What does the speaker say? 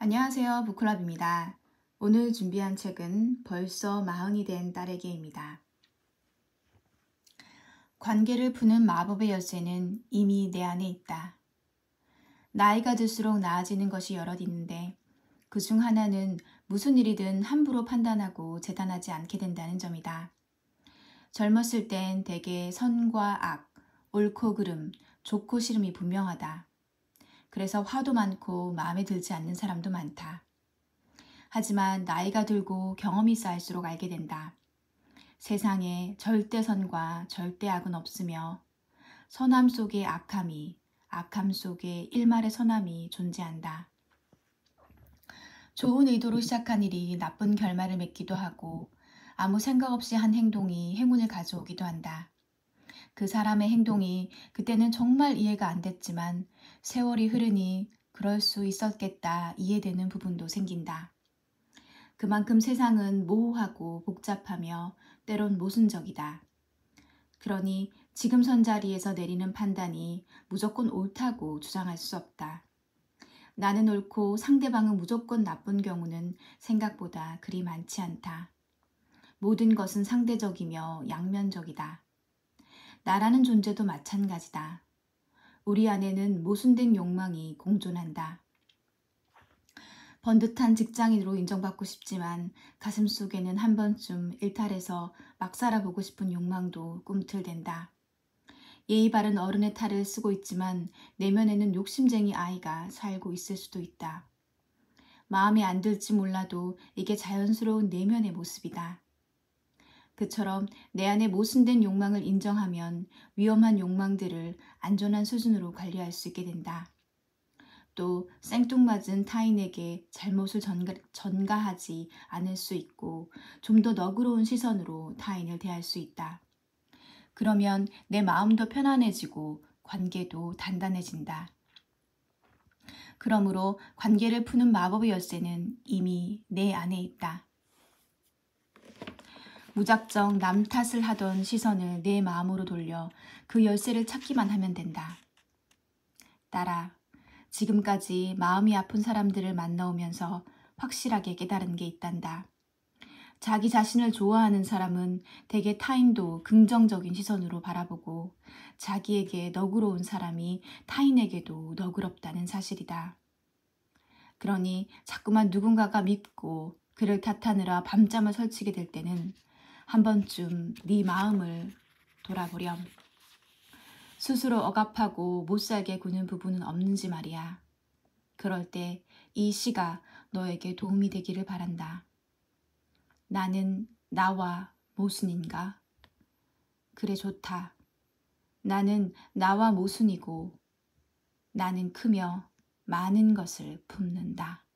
안녕하세요. 부클럽입니다. 오늘 준비한 책은 벌써 마흔이 된 딸에게입니다. 관계를 푸는 마법의 열쇠는 이미 내 안에 있다. 나이가 들수록 나아지는 것이 여럿 있는데 그 중 하나는 무슨 일이든 함부로 판단하고 재단하지 않게 된다는 점이다. 젊었을 땐 대개 선과 악, 옳고 그름, 좋고 싫음이 분명하다. 그래서 화도 많고 마음에 들지 않는 사람도 많다. 하지만 나이가 들고 경험이 쌓일수록 알게 된다. 세상에 절대선과 절대악은 없으며 선함 속에 악함이, 악함 속에 일말의 선함이 존재한다. 좋은 의도로 시작한 일이 나쁜 결말을 맺기도 하고 아무 생각 없이 한 행동이 행운을 가져오기도 한다. 그 사람의 행동이 그때는 정말 이해가 안 됐지만 세월이 흐르니 그럴 수 있었겠다 이해되는 부분도 생긴다. 그만큼 세상은 모호하고 복잡하며 때론 모순적이다. 그러니 지금 선 자리에서 내리는 판단이 무조건 옳다고 주장할 수 없다. 나는 옳고 상대방은 무조건 나쁜 경우는 생각보다 그리 많지 않다. 모든 것은 상대적이며 양면적이다. 나라는 존재도 마찬가지다. 우리 안에는 모순된 욕망이 공존한다. 번듯한 직장인으로 인정받고 싶지만 가슴 속에는 한 번쯤 일탈해서 막 살아보고 싶은 욕망도 꿈틀댄다. 예의 바른 어른의 탈을 쓰고 있지만 내면에는 욕심쟁이 아이가 살고 있을 수도 있다. 마음이안 들지 몰라도 이게 자연스러운 내면의 모습이다. 그처럼 내 안에 모순된 욕망을 인정하면 위험한 욕망들을 안전한 수준으로 관리할 수 있게 된다. 또 생뚱맞은 타인에게 잘못을 전가, 하지 않을 수 있고 좀 더 너그러운 시선으로 타인을 대할 수 있다. 그러면 내 마음도 편안해지고 관계도 단단해진다. 그러므로 관계를 푸는 마법의 열쇠는 이미 내 안에 있다. 무작정 남 탓을 하던 시선을 내 마음으로 돌려 그 열쇠를 찾기만 하면 된다. 따라 지금까지 마음이 아픈 사람들을 만나오면서 확실하게 깨달은 게 있단다. 자기 자신을 좋아하는 사람은 대개 타인도 긍정적인 시선으로 바라보고 자기에게 너그러운 사람이 타인에게도 너그럽다는 사실이다. 그러니 자꾸만 누군가가 믿고 그를 탓하느라 밤잠을 설치게 될 때는 한 번쯤 네 마음을 돌아보렴. 스스로 억압하고 못살게 구는 부분은 없는지 말이야. 그럴 때 이 시가 너에게 도움이 되기를 바란다. 나는 나와 모순인가? 그래 좋다. 나는 나와 모순이고 나는 크며 많은 것을 품는다.